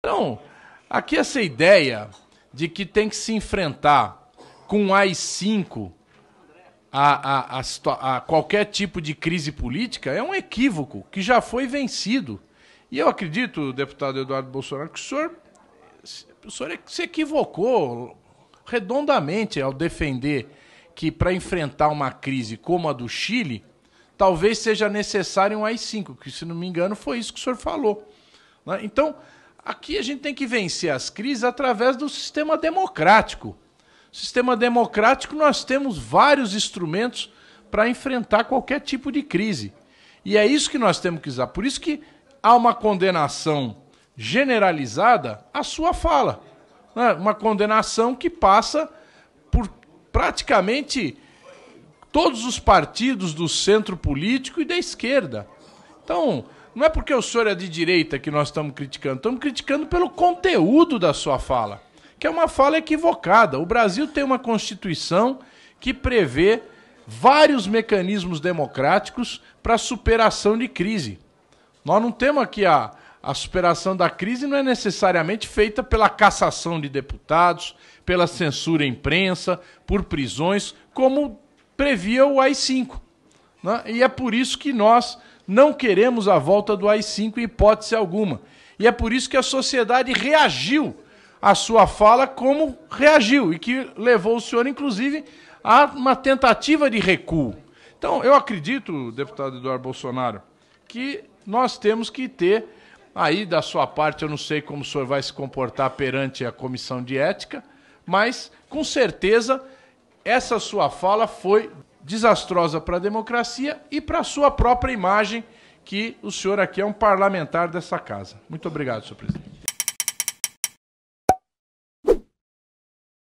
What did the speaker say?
Então, aqui essa ideia de que tem que se enfrentar com AI-5 a, a, a, a, qualquer tipo de crise política é um equívoco que já foi vencido. E eu acredito, deputado Eduardo Bolsonaro, que o senhor, o senhor se equivocou redondamente ao defender que para enfrentar uma crise como a do Chile, talvez seja necessário um AI-5, que se não me engano foi isso que o senhor falou. Né? Então, Aqui a gente tem que vencer as crises através do sistema democrático. sistema democrático, nós temos vários instrumentos para enfrentar qualquer tipo de crise. E é isso que nós temos que usar. Por isso que há uma condenação generalizada à sua fala. Né? Uma condenação que passa por praticamente todos os partidos do centro político e da esquerda. Então, não é porque o senhor é de direita que nós estamos criticando, estamos criticando pelo conteúdo da sua fala, que é uma fala equivocada. O Brasil tem uma Constituição que prevê vários mecanismos democráticos para superação de crise. Nós não temos aqui a, a superação da crise não é necessariamente feita pela cassação de deputados, pela censura à imprensa, por prisões, como previa o AI-5. Né? E é por isso que nós não queremos a volta do AI-5 em hipótese alguma. E é por isso que a sociedade reagiu à sua fala como reagiu, e que levou o senhor, inclusive, a uma tentativa de recuo. Então, eu acredito, deputado Eduardo Bolsonaro, que nós temos que ter aí da sua parte, eu não sei como o senhor vai se comportar perante a comissão de ética, mas com certeza essa sua fala foi desastrosa para a democracia e para a sua própria imagem, que o senhor aqui é um parlamentar dessa casa. Muito obrigado, senhor presidente.